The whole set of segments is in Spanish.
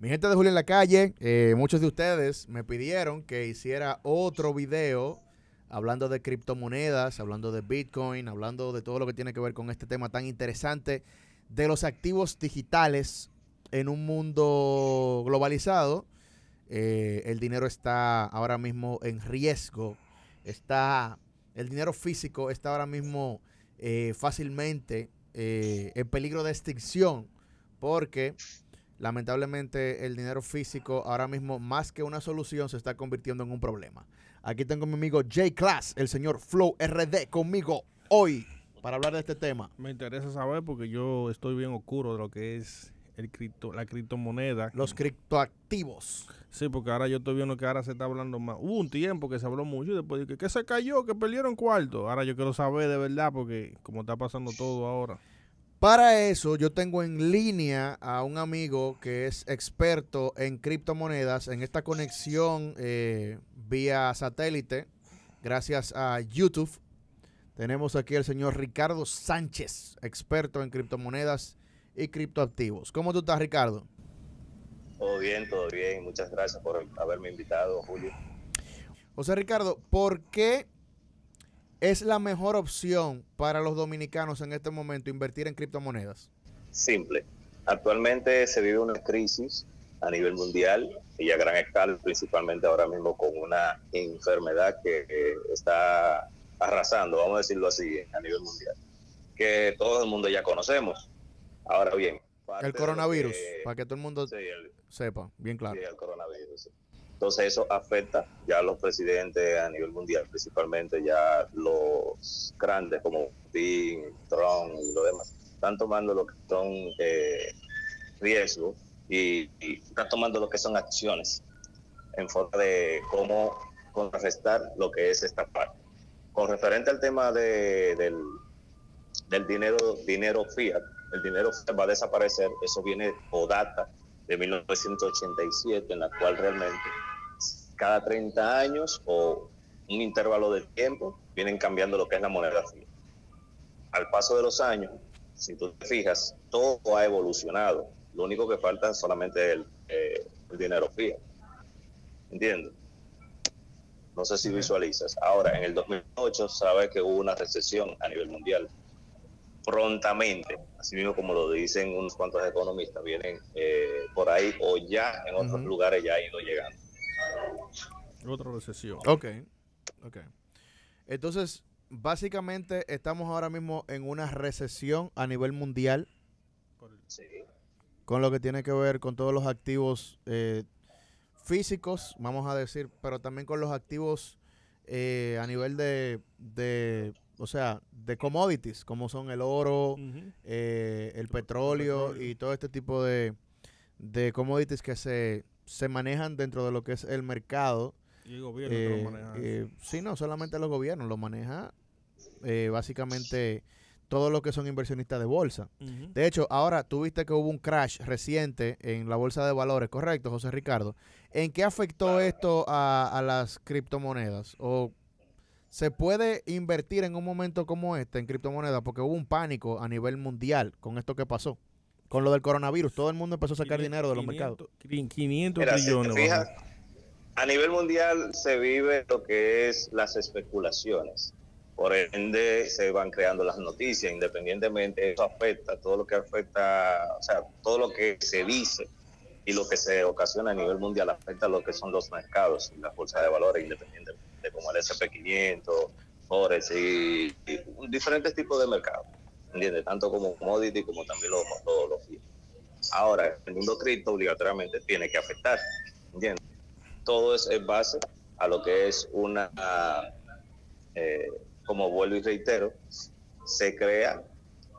Mi gente de Julio en la calle, eh, muchos de ustedes me pidieron que hiciera otro video hablando de criptomonedas, hablando de Bitcoin, hablando de todo lo que tiene que ver con este tema tan interesante de los activos digitales en un mundo globalizado. Eh, el dinero está ahora mismo en riesgo, está el dinero físico está ahora mismo eh, fácilmente en peligro de extinción porque lamentablemente el dinero físico ahora mismo más que una solución se está convirtiendo en un problema. Aquí tengo a mi amigo J Class, el señor Flow RD conmigo hoy para hablar de este tema. Me interesa saber porque yo estoy bien oscuro de lo que es el cripto, la criptomoneda. Los criptoactivos. Sí, porque ahora yo estoy viendo que ahora se está hablando más. Hubo un tiempo que se habló mucho y después dije que se cayó, que perdieron cuarto. Ahora yo quiero saber de verdad porque como está pasando todo ahora. Para eso yo tengo en línea a un amigo que es experto en criptomonedas, en esta conexión eh, vía satélite, gracias a YouTube. Tenemos aquí al señor Ricardo Sánchez, experto en criptomonedas y criptoactivos. ¿Cómo tú estás, Ricardo? Todo bien, todo bien. Muchas gracias por haberme invitado, Julio. José Ricardo, ¿por qué ¿Es la mejor opción para los dominicanos en este momento invertir en criptomonedas? Simple. Actualmente se vive una crisis a nivel mundial y a gran escala, principalmente ahora mismo con una enfermedad que eh, está arrasando, vamos a decirlo así, a nivel mundial, que todo el mundo ya conocemos. Ahora bien, el coronavirus, para que todo el mundo sepa, bien claro. el coronavirus. Entonces eso afecta ya a los presidentes a nivel mundial, principalmente ya los grandes como Putin, Trump y lo demás. Están tomando lo que son eh, riesgos y, están tomando lo que son acciones en forma de cómo contrarrestar lo que es esta parte. Con referente al tema de, del, dinero, dinero fiat, el dinero fiat va a desaparecer, eso viene o data de 1987, en la cual realmente cada 30 años o un intervalo de tiempo, vienen cambiando lo que es la moneda fija. Al paso de los años, si tú te fijas, todo ha evolucionado. Lo único que falta es solamente eh, el, dinero fijo. ¿Entiendes? No sé si visualizas. Ahora, en el 2008, sabes que hubo una recesión a nivel mundial. Prontamente, así mismo como lo dicen unos cuantos economistas, vienen eh, por ahí o ya en otros lugares ya ha ido llegando. Otra recesión. Ok, Entonces, básicamente estamos ahora mismo en una recesión a nivel mundial. Con lo que tiene que ver con todos los activos eh, físicos, vamos a decir, pero también con los activos eh, a nivel de, o sea, de commodities, como son el oro, eh, el, petróleo, y todo este tipo de, de commodities que se, se manejan dentro de lo que es el mercado y el gobierno lo eh, maneja. Eh, sí, no, solamente los gobiernos, lo maneja eh, básicamente todos los que son inversionistas de bolsa. De hecho, ahora tuviste que hubo un crash reciente en la bolsa de valores, ¿correcto, José Ricardo? ¿En qué afectó esto a, las criptomonedas? ¿O se puede invertir en un momento como este en criptomonedas? Porque hubo un pánico a nivel mundial con esto que pasó. Con lo del coronavirus, todo el mundo empezó a sacar dinero de los mercados. 500 millones. A nivel mundial se vive lo que es las especulaciones. Por ende, se van creando las noticias, independientemente, eso afecta, todo lo que afecta, o sea, todo lo que se dice y lo que se ocasiona a nivel mundial afecta a lo que son los mercados y las bolsas de valores, independientemente, como el SP500, Forex y, diferentes tipos de mercados, ¿entiendes? Tanto como commodity como también los, los, Ahora, el mundo cripto obligatoriamente tiene que afectar, ¿entiendes? todo es en base a lo que es una, eh, como vuelvo y reitero, se crea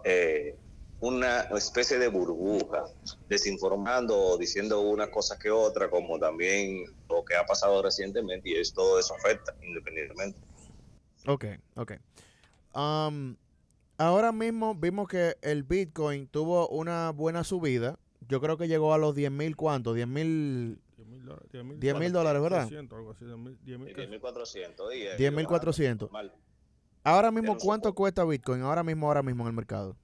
eh, una especie de burbuja, desinformando o diciendo una cosa que otra, como también lo que ha pasado recientemente, y es, todo eso afecta independientemente. Ok, ok. Um, ahora mismo vimos que el Bitcoin tuvo una buena subida. Yo creo que llegó a los 10 mil, ¿cuánto? 10 mil mil 10 mil dólares, ¿verdad? mil 10.400. Ahora mismo, ¿cuánto cuesta Bitcoin? Ahora mismo, ahora mismo en el mercado.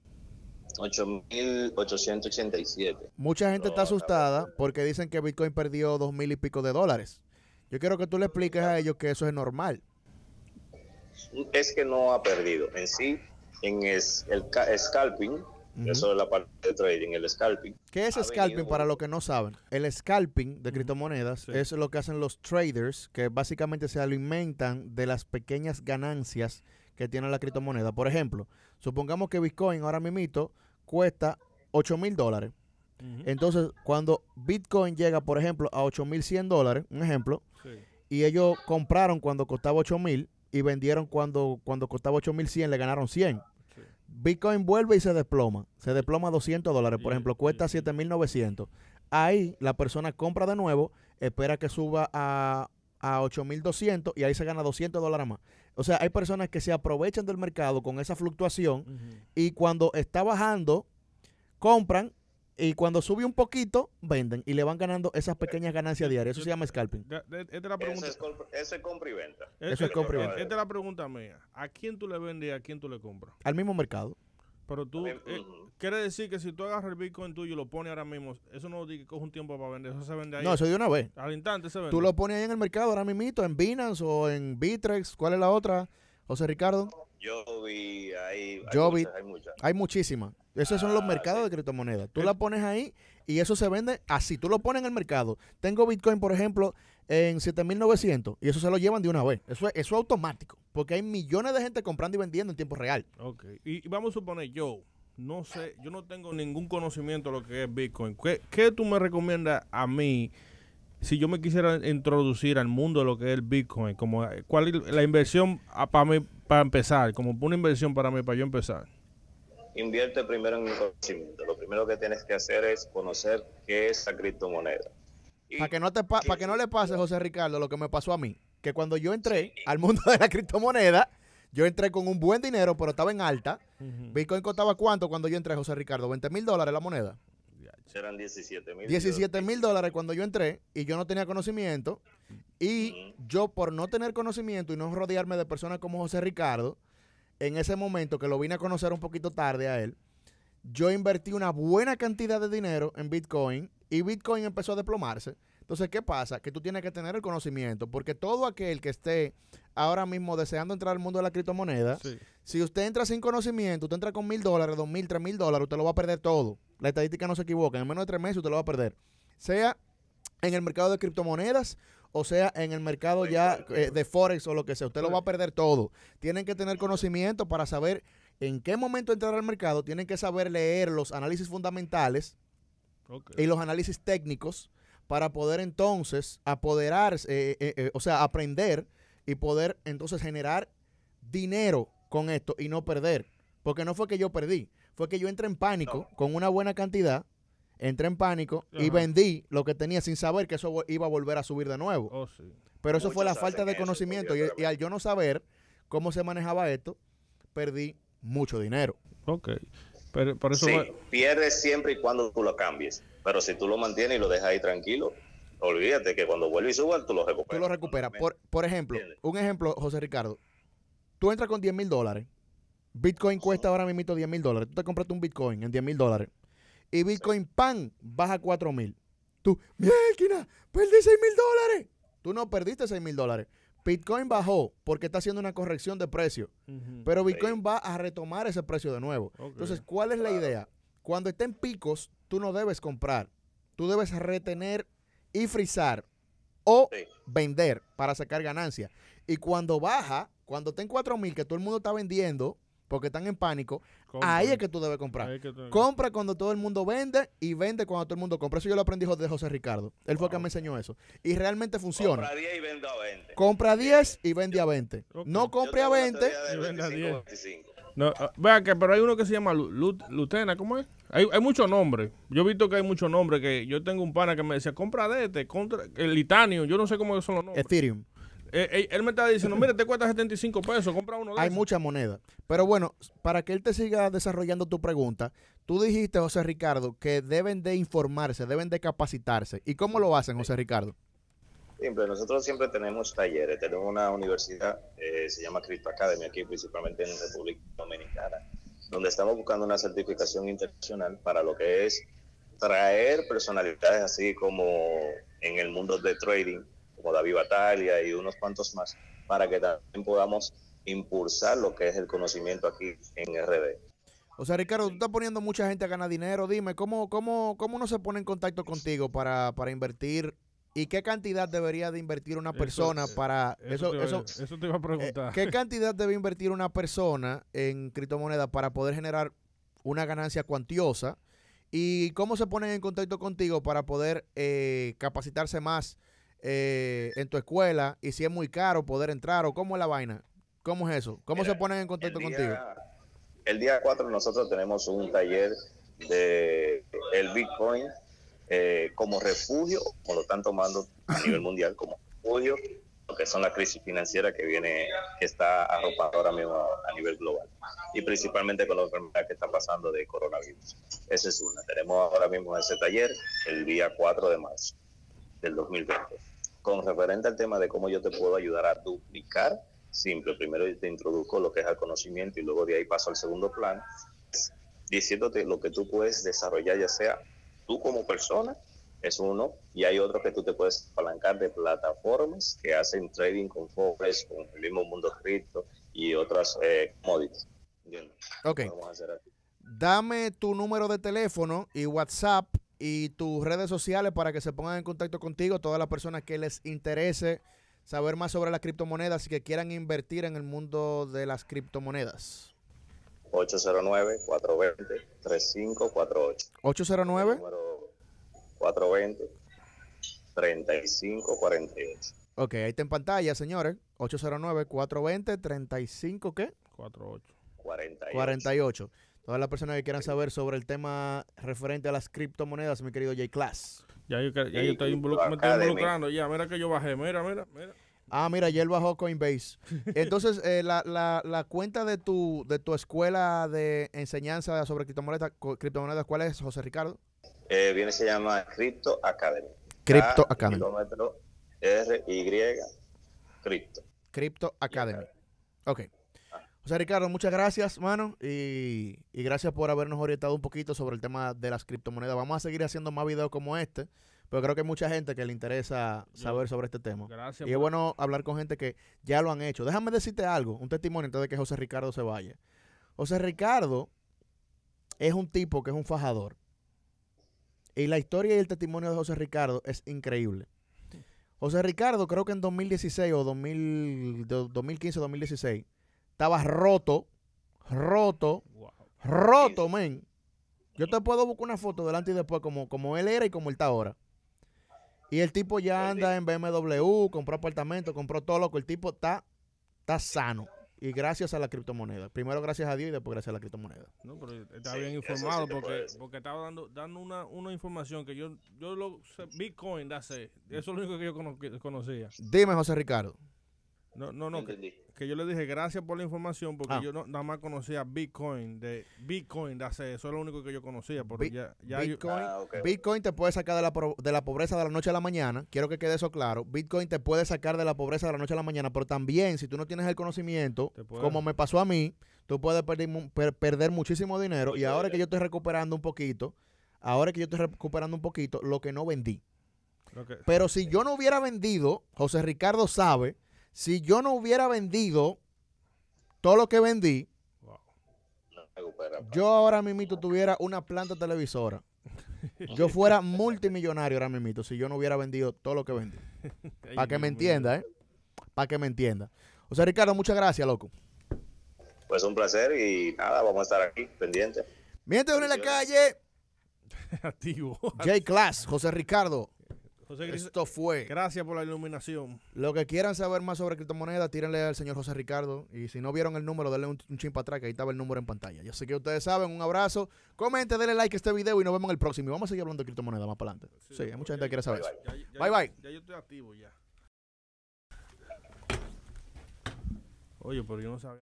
8.887. Mucha gente está asustada porque dicen que Bitcoin perdió dos mil y pico de dólares. Yo quiero que tú le expliques a ellos que eso es normal. Es que no ha perdido. En sí, en el scalping, eso es la parte de trading, el scalping. ¿Qué es scalping para los que no saben? El scalping de criptomonedas es lo que hacen los traders, que básicamente se alimentan de las pequeñas ganancias que tiene la criptomoneda. Por ejemplo, supongamos que Bitcoin ahora mismo cuesta 8 mil dólares. Entonces, cuando Bitcoin llega, por ejemplo, a mil mil100 dólares, un ejemplo, y ellos compraron cuando costaba mil y vendieron cuando, cuando costaba mil100 le ganaron 100. Bitcoin vuelve y se desploma. Se desploma 200 dólares, por ejemplo, cuesta 7.900. Ahí la persona compra de nuevo, espera que suba a, a 8.200 y ahí se gana 200 dólares más. O sea, hay personas que se aprovechan del mercado con esa fluctuación y cuando está bajando, compran y cuando sube un poquito, venden y le van ganando esas pequeñas ganancias diarias. Eso se llama scalping. Esa es compra y venta. Eso es compra y venta. Esta es la pregunta mía. ¿A quién tú le vendes y a quién tú le compras? Al mismo mercado. Pero tú, ¿quieres eh, mm. quiere decir que si tú agarras el Bitcoin tuyo y lo pones ahora mismo, eso no que coge un tiempo para vender, eso se vende ahí. No, eso de una vez. Al instante se vende. Tú lo pones ahí en el mercado ahora mismo, en Binance o en Bitrex, ¿cuál es la otra? José Ricardo. Yo vi, ahí... Hay muchísimas. Esos son los ah, mercados de criptomonedas. Tú la pones ahí y eso se vende así. Tú lo pones en el mercado. Tengo Bitcoin, por ejemplo, en 7900 y eso se lo llevan de una vez. Eso es, eso automático porque hay millones de gente comprando y vendiendo en tiempo real. Ok. Y, vamos a suponer, yo no sé, yo no tengo ningún conocimiento de lo que es Bitcoin. ¿Qué, tú me recomiendas a mí? si yo me quisiera introducir al mundo de lo que es el Bitcoin, como eh, cuál es la inversión para mí para empezar, como una inversión para mí para yo empezar invierte primero en conocimiento. Lo primero que tienes que hacer es conocer qué es la criptomoneda. Para que, no te que no le pase, José Ricardo, lo que me pasó a mí, que cuando yo entré al mundo de la criptomoneda, yo entré con un buen dinero, pero estaba en alta. Bitcoin costaba cuánto cuando yo entré, José Ricardo? 20 mil dólares la moneda. Eran 17 mil. 17 mil dólares cuando yo entré y yo no tenía conocimiento. Y yo por no tener conocimiento y no rodearme de personas como José Ricardo, en ese momento, que lo vine a conocer un poquito tarde a él, yo invertí una buena cantidad de dinero en Bitcoin y Bitcoin empezó a desplomarse. Entonces, ¿qué pasa? Que tú tienes que tener el conocimiento, porque todo aquel que esté ahora mismo deseando entrar al mundo de la criptomoneda, si usted entra sin conocimiento, usted entra con mil dólares, dos mil, tres mil dólares, usted lo va a perder todo. La estadística no se equivoca, en menos de tres meses usted lo va a perder. Sea en el mercado de criptomonedas o sea en el mercado ya eh, de Forex o lo que sea. Usted lo va a perder todo. Tienen que tener conocimiento para saber en qué momento entrar al mercado. Tienen que saber leer los análisis fundamentales y los análisis técnicos para poder entonces apoderarse, eh, eh, o sea, aprender y poder entonces generar dinero con esto y no perder. Porque no fue que yo perdí, fue que yo entré en pánico con una buena cantidad entré en pánico y vendí lo que tenía sin saber que eso iba a volver a subir de nuevo. Oh, Pero eso fue la falta de conocimiento y, al yo no saber cómo se manejaba esto, perdí mucho dinero. Ok. Pero, por eso pierdes siempre y cuando tú lo cambies. Pero si tú lo mantienes y lo dejas ahí tranquilo, olvídate que cuando vuelve y suba, tú lo recuperas. Tú lo recuperas. Por, por ejemplo, un ejemplo, José Ricardo. Tú entras con 10 mil dólares. Bitcoin cuesta ahora mismo 10 mil dólares. Tú te compraste un Bitcoin en 10 mil dólares y Bitcoin pan baja 4 mil. Tú, máquina, perdí 6 mil dólares. Tú no perdiste 6 mil dólares. Bitcoin bajó porque está haciendo una corrección de precio, pero Bitcoin va a retomar ese precio de nuevo. Entonces, ¿cuál es la idea? Cuando estén picos, tú no debes comprar, tú debes retener y frizar o vender para sacar ganancia. Y cuando baja, cuando estén en 4 mil, que todo el mundo está vendiendo, porque están en pánico, ahí es que tú debes comprar. Compra cuando todo el mundo vende y vende cuando todo el mundo compra. Eso yo lo aprendí de José Ricardo. Él fue el que ah, me enseñó eso. Y realmente funciona. Compra 10 y vende a 20. Compra 10 y vende a 20. No compre a 20 y vende a 10. Ah, vea que, pero hay uno que se llama Lutena, ¿cómo es? Hay, muchos nombres. Yo he visto que hay muchos nombres. que Yo tengo un pana que me decía, compra de este, contra, el litanio. Yo no sé cómo son los nombres. Ethereum. Eh, él me está diciendo, mire, te cuesta 75 pesos, compra uno de Hay mucha moneda. Pero bueno, para que él te siga desarrollando tu pregunta, tú dijiste, José Ricardo, que deben de informarse, deben de capacitarse. ¿Y cómo lo hacen, José Ricardo? Siempre, nosotros siempre tenemos talleres, tenemos una universidad, eh, se llama Crypto Academy, aquí principalmente en República Dominicana, donde estamos buscando una certificación internacional para lo que es traer personalidades así como en el mundo de trading como David Batalia y unos cuantos más, para que también podamos impulsar lo que es el conocimiento aquí en RD. O sea, Ricardo, tú estás poniendo mucha gente a ganar dinero. Dime, ¿cómo, cómo, cómo uno se pone en contacto contigo para, para invertir ¿Y qué cantidad debería de invertir una persona para eso? Eso te, iba a preguntar. Eh, ¿Qué cantidad debe invertir una persona en criptomonedas para poder generar una ganancia cuantiosa? ¿Y cómo se ponen en contacto contigo para poder eh, capacitarse más eh, en tu escuela y si es muy caro poder entrar o cómo es la vaina. ¿Cómo es eso? ¿Cómo se ponen en contacto contigo? El día 4 nosotros tenemos un taller de el Bitcoin eh, como refugio, o lo están tomando a nivel mundial como refugio, lo que son la crisis financiera que viene, que está arropando ahora mismo a, nivel global y principalmente con la enfermedad que está pasando de coronavirus. Esa es una. Tenemos ahora mismo ese taller el día 4 de marzo del 2020. Con referente al tema de cómo yo te puedo ayudar a duplicar, simple, primero te introduzco lo que es el conocimiento y luego de ahí paso al segundo plan, diciéndote lo que tú puedes desarrollar, ya sea tú como persona, es uno, y hay otro que tú te puedes palancar de plataformas que hacen trading con Forex, con el mismo mundo cripto y otras eh, Ok. Dame tu número de teléfono y WhatsApp y tus redes sociales para que se pongan en contacto contigo, todas las personas que les interese saber más sobre las criptomonedas y que quieran invertir en el mundo de las criptomonedas. 809-420-3548. 809. 420-3548. Ok, ahí está en pantalla, señores. 809-420-35, ¿qué? 48. 48. 48. Todas las personas que quieran saber sobre el tema referente a las criptomonedas, mi querido J. Class. Ya yo, estoy involucrando, ya, mira que yo bajé, mira, mira, mira. Ah, mira, ayer bajó Coinbase. Entonces, eh, la, cuenta de tu, de tu escuela de enseñanza sobre criptomonedas, ¿cuál es, José Ricardo? Eh, viene, se llama Crypto Academy. Crypto Academy. R-Y, Crypto. Crypto Academy. Ok. José Ricardo, muchas gracias, mano, y, gracias por habernos orientado un poquito sobre el tema de las criptomonedas. Vamos a seguir haciendo más videos como este, pero creo que hay mucha gente que le interesa saber sobre este tema. Gracias. Y es bueno hablar con gente que ya lo han hecho. Déjame decirte algo, un testimonio antes de que José Ricardo se vaya. José Ricardo es un tipo que es un fajador. Y la historia y el testimonio de José Ricardo es increíble. José Ricardo creo que en 2016 o 2015 2016 estaba roto, roto, roto, men. Yo te puedo buscar una foto delante y después como, como él era y como él está ahora. Y el tipo ya anda en BMW, compró apartamento, compró todo loco. El tipo está, está sano. Y gracias a la criptomoneda. Primero gracias a Dios y después gracias a la criptomoneda. No, pero está bien informado porque, estaba dando, dando una, información que yo, yo lo Bitcoin, Eso es lo único que yo conocía. Dime, José Ricardo. No, no, no. Que, yo le dije gracias por la información porque ah. yo nada más conocía Bitcoin de Bitcoin de eso es lo único que yo conocía. Porque ah, Bitcoin, te puede sacar de la, pobreza de la noche a la mañana. Quiero que quede eso claro. Bitcoin te puede sacar de la pobreza de la noche a la mañana, pero también si tú no tienes el conocimiento, como me pasó a mí, tú puedes perder, muchísimo dinero. y ahora que yo estoy recuperando un poquito, ahora que yo estoy recuperando un poquito lo que no vendí. Pero si yo no hubiera vendido, José Ricardo sabe si yo no hubiera vendido todo lo que vendí, yo ahora mismo tuviera una planta televisora. Yo fuera multimillonario ahora mismo si yo no hubiera vendido todo lo que vendí. Para ¿eh? que me entienda, ¿eh? Para que me entienda. José Ricardo, muchas gracias, loco. Pues un placer y nada, vamos a estar aquí pendiente. Mientras uno en la calle. Activo. J Class, José Ricardo, esto fue. Gracias por la iluminación. Lo que quieran saber más sobre criptomonedas, tírenle al señor José Ricardo. Y si no vieron el número, denle un, chimpa atrás, que ahí estaba el número en pantalla. Yo sé que ustedes saben. Un abrazo. Comenten, denle like a este video y nos vemos en el próximo. Y vamos a seguir hablando de criptomonedas más para adelante. Sí, hay mucha gente que quiere saber eso. bye, bye. Ya yo estoy activo ya. Oye, pero yo no sabía.